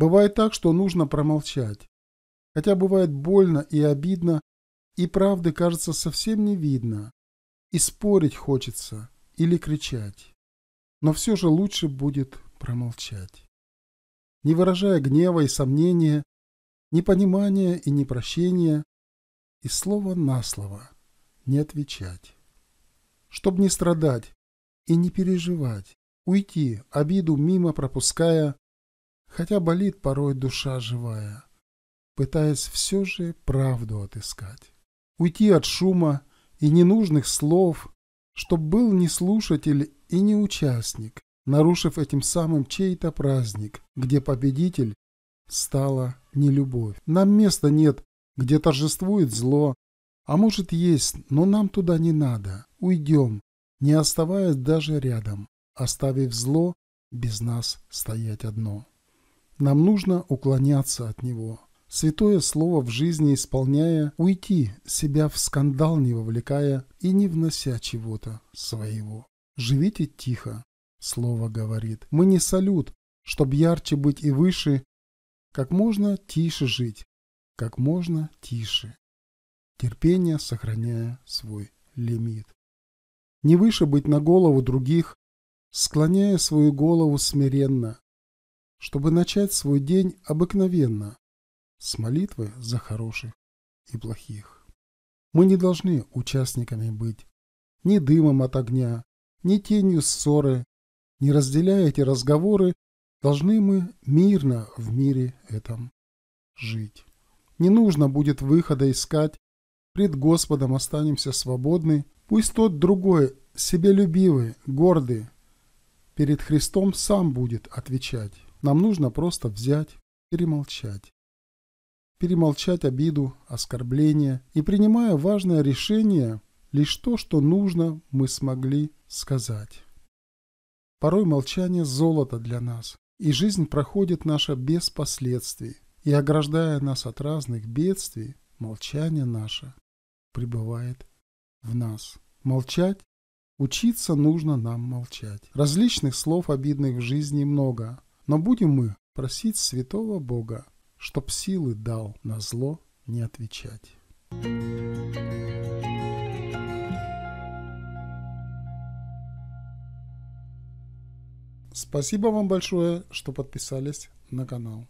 Бывает так, что нужно промолчать. Хотя бывает больно и обидно, и правды, кажется, совсем не видно. И спорить хочется, или кричать. Но все же лучше будет промолчать. Не выражая гнева и сомнения, непонимания и непрощения, и слово на слово не отвечать. Чтобы не страдать и не переживать, уйти, обиду мимо пропуская, хотя болит порой душа живая, пытаясь все же правду отыскать. Уйти от шума и ненужных слов, чтоб был не слушатель и не участник, нарушив этим самым чей-то праздник, где победитель стала не любовь. Нам места нет, где торжествует зло, а может есть, но нам туда не надо. Уйдем, не оставаясь даже рядом, оставив зло без нас стоять одно. Нам нужно уклоняться от него. Святое слово в жизни исполняя, уйти себя в скандал не вовлекая и не внося чего-то своего. Живите тихо, слово говорит. Мы не салют, чтоб ярче быть и выше. Как можно тише жить, как можно тише. Терпение, сохраняя свой лимит. Не выше быть на голову других, склоняя свою голову смиренно, чтобы начать свой день обыкновенно, с молитвы за хороших и плохих. Мы не должны участниками быть ни дымом от огня, ни тенью ссоры, не разделяя эти разговоры, должны мы мирно в мире этом жить. Не нужно будет выхода искать, пред Господом останемся свободны, пусть тот другой, себелюбивый, гордый, перед Христом сам будет отвечать. Нам нужно просто взять, перемолчать. Перемолчать обиду, оскорбление и, принимая важное решение, лишь то, что нужно, мы смогли сказать. Порой молчание – золото для нас, и жизнь проходит наша без последствий, и, ограждая нас от разных бедствий, молчание наше пребывает в нас. Молчать? Учиться нужно нам молчать. Различных слов обидных в жизни много, но будем мы просить святого Бога, чтоб силы дал на зло не отвечать. Спасибо вам большое, что подписались на канал.